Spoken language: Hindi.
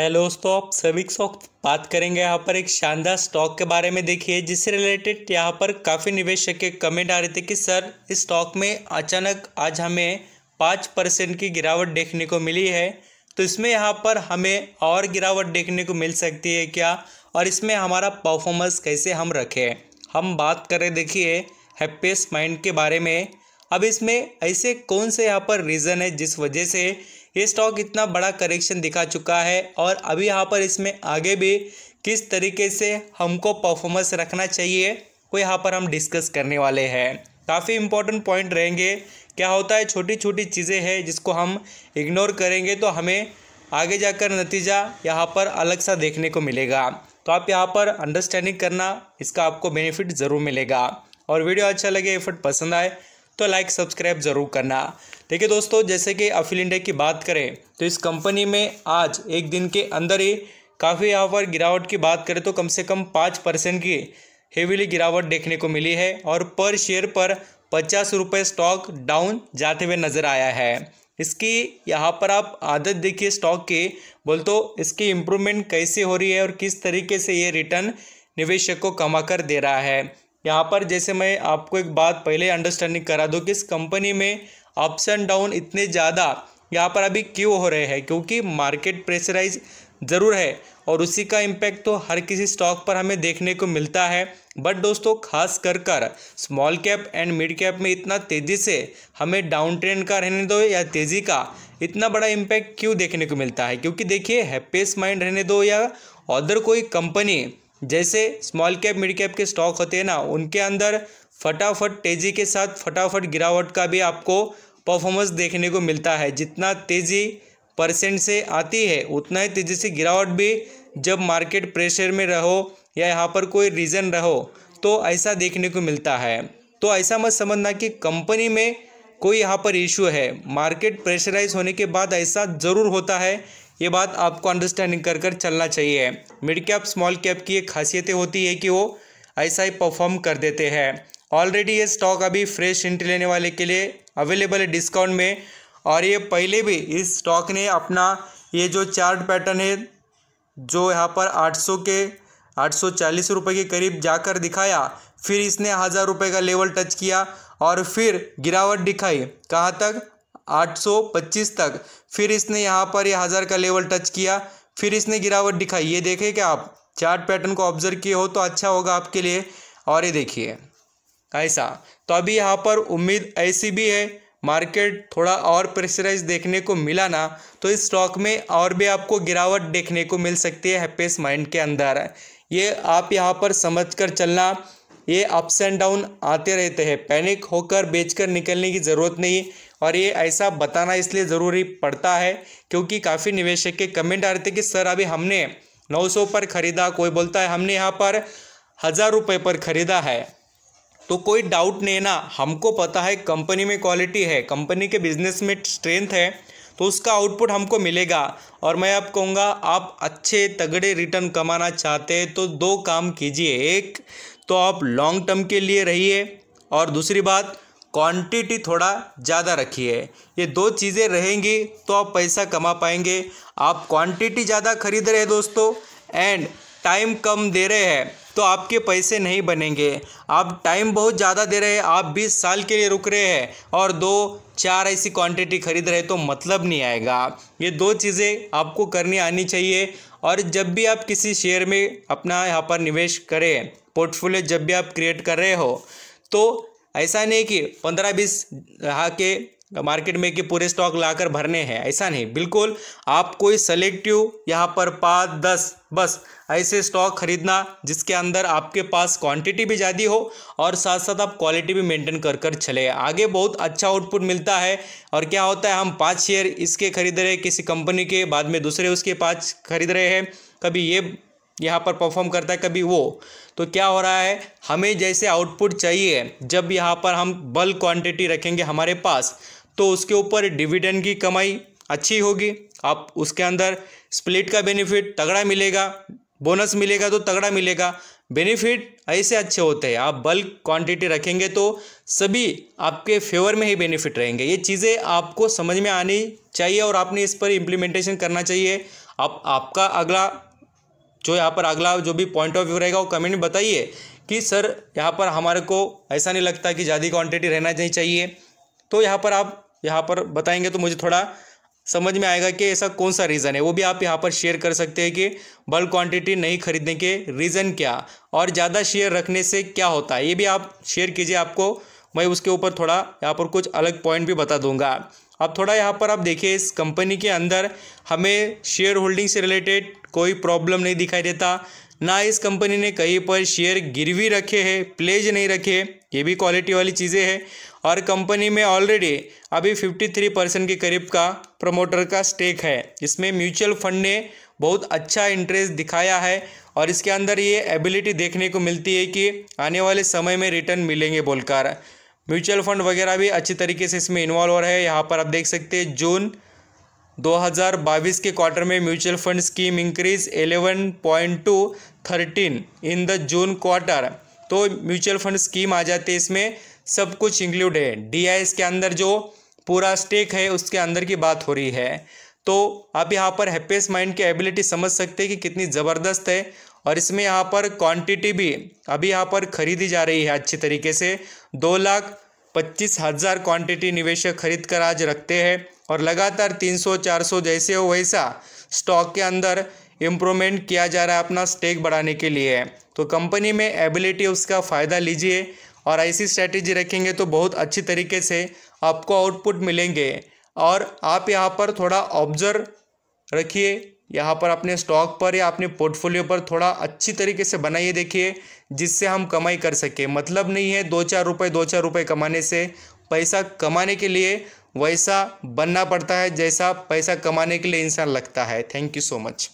हेलो दोस्तों आप सभी साथ बात करेंगे यहाँ पर एक शानदार स्टॉक के बारे में देखिए जिससे रिलेटेड यहाँ पर काफ़ी निवेशक के कमेंट आ रहे थे कि सर इस स्टॉक में अचानक आज हमें पाँच परसेंट की गिरावट देखने को मिली है तो इसमें यहाँ पर हमें और गिरावट देखने को मिल सकती है क्या और इसमें हमारा परफॉर्मेंस कैसे हम रखें हम बात करें देखिए हैप्पीस्ट माइंड के बारे में अब इसमें ऐसे कौन से यहाँ पर रीज़न है जिस वजह से ये स्टॉक इतना बड़ा करेक्शन दिखा चुका है और अभी यहाँ पर इसमें आगे भी किस तरीके से हमको परफॉर्मेंस रखना चाहिए वो यहाँ पर हम डिस्कस करने वाले हैं काफ़ी इंपॉर्टेंट पॉइंट रहेंगे क्या होता है छोटी छोटी चीज़ें हैं जिसको हम इग्नोर करेंगे तो हमें आगे जाकर नतीजा यहाँ पर अलग सा देखने को मिलेगा तो आप यहाँ पर अंडरस्टैंडिंग करना इसका आपको बेनिफिट ज़रूर मिलेगा और वीडियो अच्छा लगे एफर्ट पसंद आए तो लाइक सब्सक्राइब ज़रूर करना देखिए दोस्तों जैसे कि अफिल इंडिया की बात करें तो इस कंपनी में आज एक दिन के अंदर ही काफ़ी यहाँ पर गिरावट की बात करें तो कम से कम पाँच परसेंट की हेविली गिरावट देखने को मिली है और पर शेयर पर पचास रुपये स्टॉक डाउन जाते हुए नज़र आया है इसकी यहाँ पर आप आदत देखिए स्टॉक की बोल तो इसकी इम्प्रूवमेंट कैसे हो रही है और किस तरीके से ये रिटर्न निवेशक को कमा कर दे रहा है यहाँ पर जैसे मैं आपको एक बात पहले अंडरस्टैंडिंग करा दूँ कि इस कंपनी में अप्स एंड डाउन इतने ज़्यादा यहाँ पर अभी क्यों हो रहे हैं क्योंकि मार्केट प्रेशराइज ज़रूर है और उसी का इम्पैक्ट तो हर किसी स्टॉक पर हमें देखने को मिलता है बट दोस्तों खास कर कर small cap and mid cap में इतना तेज़ी से हमें डाउन ट्रेंड का रहने दो या तेज़ी का इतना बड़ा इम्पैक्ट क्यों देखने को मिलता है क्योंकि देखिए हैप्पीस्ट माइंड रहने दो या अदर कोई कंपनी जैसे स्मॉल कैप मिड कैप के स्टॉक होते हैं ना उनके अंदर फटाफट तेज़ी के साथ फटाफट गिरावट का भी आपको परफॉर्मेंस देखने को मिलता है जितना तेज़ी परसेंट से आती है उतना ही तेज़ी से गिरावट भी जब मार्केट प्रेशर में रहो या यहाँ पर कोई रीज़न रहो तो ऐसा देखने को मिलता है तो ऐसा मत समझना कि कंपनी में कोई यहाँ पर इशू है मार्केट प्रेशराइज होने के बाद ऐसा ज़रूर होता है ये बात आपको अंडरस्टैंडिंग कर कर चलना चाहिए मिड कैप स्मॉल कैप की एक खासियतें होती है कि वो ऐसा ही परफॉर्म कर देते हैं ऑलरेडी ये स्टॉक अभी फ्रेश एंट्री लेने वाले के लिए अवेलेबल है डिस्काउंट में और ये पहले भी इस स्टॉक ने अपना ये जो चार्ट पैटर्न है जो यहाँ पर 800 के 840 रुपए के करीब जाकर दिखाया फिर इसने हज़ार रुपये का लेवल टच किया और फिर गिरावट दिखाई कहाँ तक 825 तक फिर इसने यहाँ पर ये यह हज़ार का लेवल टच किया फिर इसने गिरावट दिखाई ये देखें कि आप चार्ट पैटर्न को ऑब्जर्व किए हो तो अच्छा होगा आपके लिए और ये देखिए ऐसा तो अभी यहाँ पर उम्मीद ऐसी भी है मार्केट थोड़ा और प्रेशराइज देखने को मिला ना तो इस स्टॉक में और भी आपको गिरावट देखने को मिल सकती है हैप्पीस माइंड के अंदर ये आप यहाँ पर समझ कर चलना ये अप्स एंड डाउन आते रहते हैं पैनिक होकर बेचकर निकलने की ज़रूरत नहीं और ये ऐसा बताना इसलिए ज़रूरी पड़ता है क्योंकि काफ़ी निवेशक के कमेंट आ रहे थे कि सर अभी हमने 900 पर ख़रीदा कोई बोलता है हमने यहाँ पर हज़ार रुपये पर ख़रीदा है तो कोई डाउट नहीं ना हमको पता है कंपनी में क्वालिटी है कंपनी के बिजनेस में स्ट्रेंथ है तो उसका आउटपुट हमको मिलेगा और मैं आप कहूँगा आप अच्छे तगड़े रिटर्न कमाना चाहते हैं तो दो काम कीजिए एक तो आप लॉन्ग टर्म के लिए रहिए और दूसरी बात क्वांटिटी थोड़ा ज़्यादा रखिए ये दो चीज़ें रहेंगी तो आप पैसा कमा पाएंगे आप क्वांटिटी ज़्यादा खरीद रहे हैं दोस्तों एंड टाइम कम दे रहे हैं तो आपके पैसे नहीं बनेंगे आप टाइम बहुत ज़्यादा दे रहे हैं आप 20 साल के लिए रुक रहे हैं और दो चार ऐसी क्वांटिटी खरीद रहे तो मतलब नहीं आएगा ये दो चीज़ें आपको करनी आनी चाहिए और जब भी आप किसी शेयर में अपना यहाँ पर निवेश करें पोर्टफोलियो जब भी आप क्रिएट कर रहे हो तो ऐसा नहीं कि पंद्रह बीस यहाँ के मार्केट में कि पूरे स्टॉक लाकर भरने हैं ऐसा नहीं बिल्कुल आप कोई सेलेक्टिव यहाँ पर पाँच दस बस ऐसे स्टॉक खरीदना जिसके अंदर आपके पास क्वांटिटी भी ज़्यादा हो और साथ साथ आप क्वालिटी भी मेंटेन कर कर चले आगे बहुत अच्छा आउटपुट मिलता है और क्या होता है हम पाँच शेयर इसके खरीद रहे किसी कंपनी के बाद में दूसरे उसके पाँच खरीद रहे हैं कभी ये यहाँ पर परफॉर्म करता है कभी वो तो क्या हो रहा है हमें जैसे आउटपुट चाहिए जब यहाँ पर हम बल्क क्वांटिटी रखेंगे हमारे पास तो उसके ऊपर डिविडेंड की कमाई अच्छी होगी आप उसके अंदर स्प्लिट का बेनिफिट तगड़ा मिलेगा बोनस मिलेगा तो तगड़ा मिलेगा बेनिफिट ऐसे अच्छे होते हैं आप बल्क क्वांटिटी रखेंगे तो सभी आपके फेवर में ही बेनिफिट रहेंगे ये चीज़ें आपको समझ में आनी चाहिए और आपने इस पर इम्प्लीमेंटेशन करना चाहिए अब आप, आपका अगला जो यहाँ पर अगला जो भी पॉइंट ऑफ व्यू रहेगा वो कमेंट में बताइए कि सर यहाँ पर हमारे को ऐसा नहीं लगता कि ज़्यादा क्वांटिटी रहना नहीं चाहिए तो यहाँ पर आप यहाँ पर बताएंगे तो मुझे थोड़ा समझ में आएगा कि ऐसा कौन सा रीज़न है वो भी आप यहाँ पर शेयर कर सकते हैं कि बल्क क्वांटिटी नहीं खरीदने के रीज़न क्या और ज़्यादा शेयर रखने से क्या होता है ये भी आप शेयर कीजिए आपको मैं उसके ऊपर थोड़ा यहाँ पर कुछ अलग पॉइंट भी बता दूंगा अब थोड़ा यहाँ पर आप देखिए इस कंपनी के अंदर हमें शेयर होल्डिंग से रिलेटेड कोई प्रॉब्लम नहीं दिखाई देता ना इस कंपनी ने कहीं पर शेयर गिरवी रखे है प्लेज नहीं रखे ये भी क्वालिटी वाली चीज़ें हैं और कंपनी में ऑलरेडी अभी 53 परसेंट के करीब का प्रमोटर का स्टेक है इसमें म्यूचुअल फंड ने बहुत अच्छा इंटरेस्ट दिखाया है और इसके अंदर ये एबिलिटी देखने को मिलती है कि आने वाले समय में रिटर्न मिलेंगे बोलकर म्यूचुअल फंड वगैरह भी अच्छी तरीके से इसमें इन्वॉल्व हो रहे हैं यहाँ पर आप देख सकते हैं जून 2022 के क्वार्टर में mutual fund scheme increase point two thirteen in the June quarter तो म्यूचुअल फंड स्कीम आ जाती है इसमें सब कुछ इंक्लूड है डी के अंदर जो पूरा स्टेक है उसके अंदर की बात हो रही है तो आप यहाँ पर हैप्पीएस्ट माइंड की एबिलिटी समझ सकते हैं कि कितनी ज़बरदस्त है और इसमें यहाँ पर क्वांटिटी भी अभी यहाँ पर खरीदी जा रही है अच्छी तरीके से दो लाख पच्चीस हज़ार क्वांटिटी निवेशक खरीद कर आज रखते हैं और लगातार 300 400 जैसे हो वैसा स्टॉक के अंदर इम्प्रूवमेंट किया जा रहा है अपना स्टेक बढ़ाने के लिए तो कंपनी में एबिलिटी उसका फ़ायदा लीजिए और ऐसी स्ट्रैटेजी रखेंगे तो बहुत अच्छी तरीके से आपको आउटपुट मिलेंगे और आप यहाँ पर थोड़ा ऑब्जर्व रखिए यहाँ पर अपने स्टॉक पर या अपने पोर्टफोलियो पर थोड़ा अच्छी तरीके से बनाइए देखिए जिससे हम कमाई कर सकें मतलब नहीं है दो चार रुपए दो चार रुपये कमाने से पैसा कमाने के लिए वैसा बनना पड़ता है जैसा पैसा कमाने के लिए इंसान लगता है थैंक यू सो मच